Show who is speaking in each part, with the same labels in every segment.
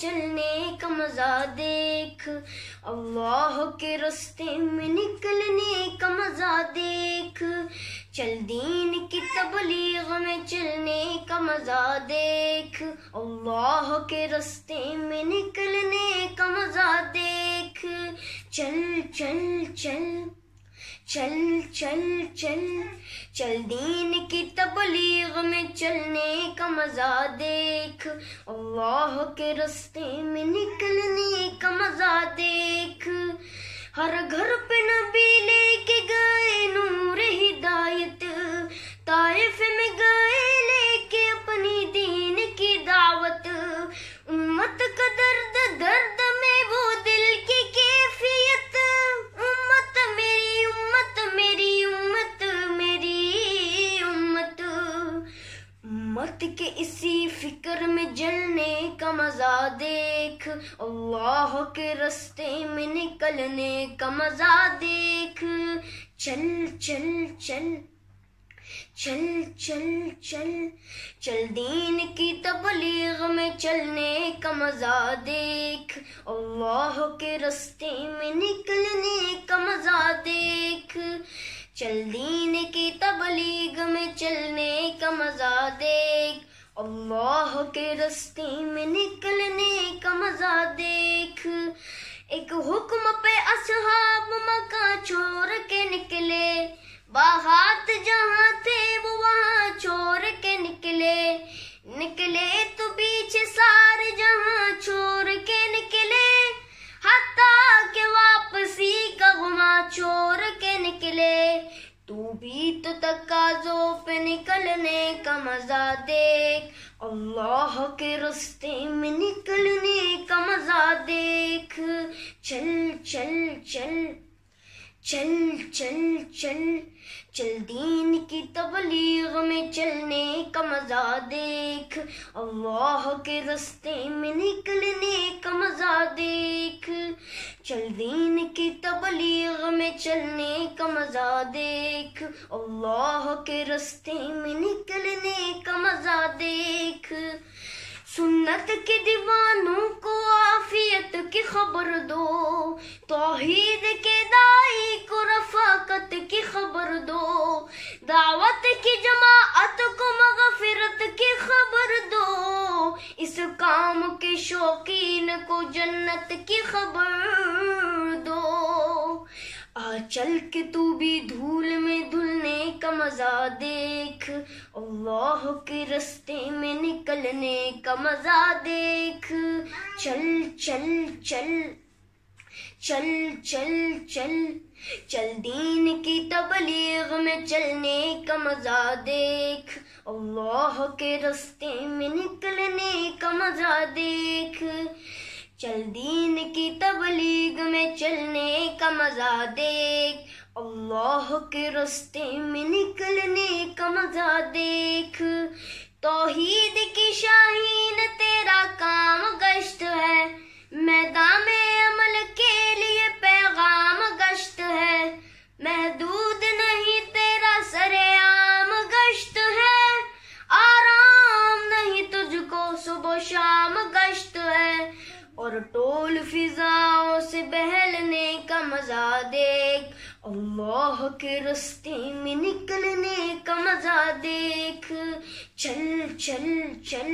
Speaker 1: चलने का मजा देख अल्लाह के रस्ते में निकलने का मजा देख चल दीन की तबलीग में चलने का मजा देख अल्लाह के रस्ते में निकलने का मजा देख चल चल चल चल चल चल, चल चल दीन की तबलीग में चलने का मजा देख अल्लाह के रस्ते में निकलने का मजा देख हर घर अल्लाह के रस्ते में निकलने का मजा देख चल चल चल चल चल चल चल दीन की तबलीग में चलने का मजा देख अल्लाह के रस्ते में निकलने का मजा देख चल दीन की तबलीग में चलने का मजा देख अल्लाह के रस्ते में निकलने का मजा देख एक हुक्म बीत जो पे निकलने का मजा देख अल्लाह के रस्ते में निकलने का मजा देख चल चल चल चल चल चल चल दीन की तबलीग में चलने का मजा देख अल्लाह के रस्ते में निकलने का मजा देख चल दीन की तबलीग में चलने का मजा देख अल्लाह के रस्ते में निकलने का मजा देख सुन्नत के दीवानों को आफियत की खबर दो तोही शौकीन को जन्नत की खबर दो आ चल के तू भी धूल में धुलने का मजा देख अल्लाह के रस्ते में निकलने का मजा देख चल चल चल चल चल चल चल दीन की तबलीग में चलने का मजा देख अल्लाह के रस्ते में निकलने का मजा देख चल दीन की तबलीग में चलने का मजा देख अल्लाह के रस्ते में निकलने का मजा देख तोहीद की शाहीन तेरा काम गश्त है मैदान में अल्लाह के रस्ते में निकलने का मजा देख चल चल चल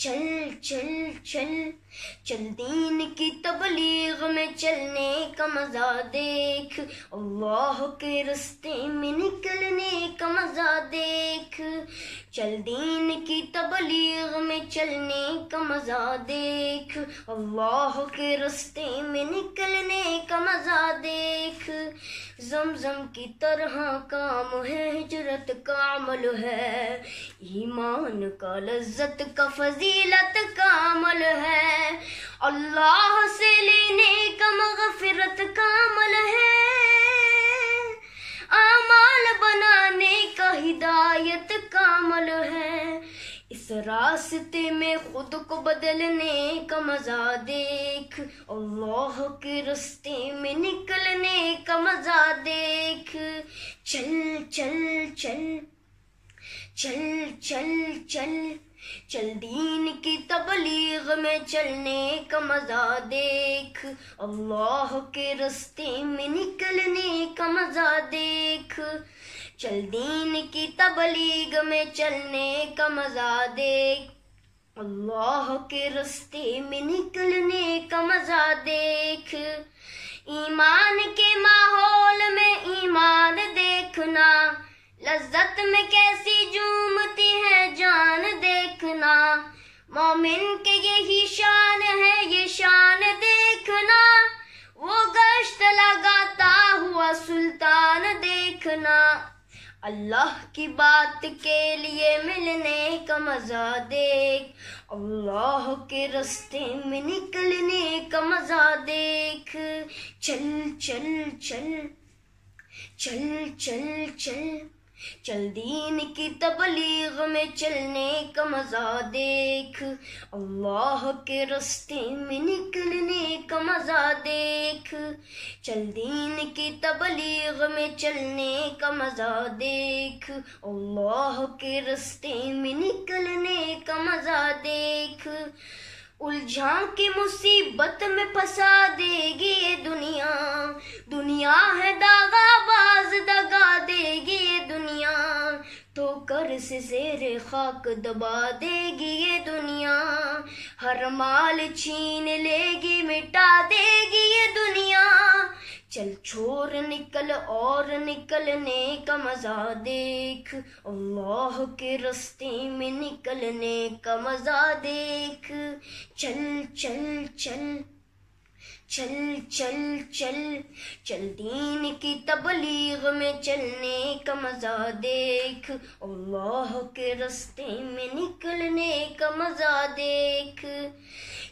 Speaker 1: चल चल चल चल दीन की तबलीग में चलने का मजा देख अल्लाह के रस्ते में निकलने का मजा देख चल दीन की तबलीग में चलने का मजा देख अल्लाह के रस्ते में निकलने का मजा देख जमजम की तरह काम है हिजरत का अमल है ईमान का लज्जत का फजीलत का अमल है अल्लाह से लेने का मगफिरत का अमल है रास्ते में खुद को बदलने का मजा देख अल्लाह के रास्ते में निकलने का मजा देख चल चल चल चल चल चल चल दीन की तबलीग में चलने का मजा देख अल्लाह के रास्ते में निकलने का मजा देख चल दीन की तबलीग में चलने का मजा देख अल्लाह के रस्ते में निकलने का मजा देख ईमान के माहौल में ईमान देखना लज्जत में कैसी जूमती है जान देखना मोमिन के यही शान है ये शान देखना वो गश्त लगाता हुआ सुल्तान देखना अल्लाह की बात के लिए मिलने का मज़ा देख अल्लाह के रास्ते में निकलने का मज़ा देख चल चल चल चल चल चल, चल चल दीन की तबलीग में चलने का मज़ा देख अल्लाह के रस्ते में निकलने का मज़ा देख चल दीन की तबलीग में चलने का मज़ा देख अल्लाह के रस्ते में निकलने का मज़ा देख उलझा के मुसीबत में फंसा देगी ये दुनिया दुनिया है दागाबाज दगा देगी कर से खाक दबा देगी ये दुनिया हर माल छीन लेगी मिटा देगी ये दुनिया चल छोर निकल और निकलने का मजा देख अल्लाह के रस्ते में निकलने का मजा देख चल चल चल चल चल चल चल दीन की तबलीग में चलने का मज़ा देख अल्लाह के रस्ते में निकलने का मज़ा देख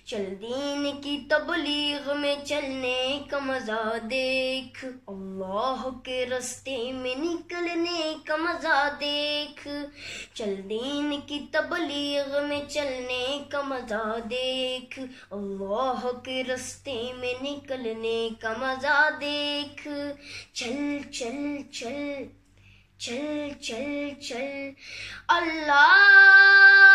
Speaker 1: चल दीन की तबलीग में चलने का मज़ा देख अल्लाह के रस्ते में निकलने का मज़ा देख चल दीन की तबलीग में चलने का मज़ा देख अल्लाह के रस्ते में में निकलने का मजा देख चल चल चल चल चल चल अल्लाह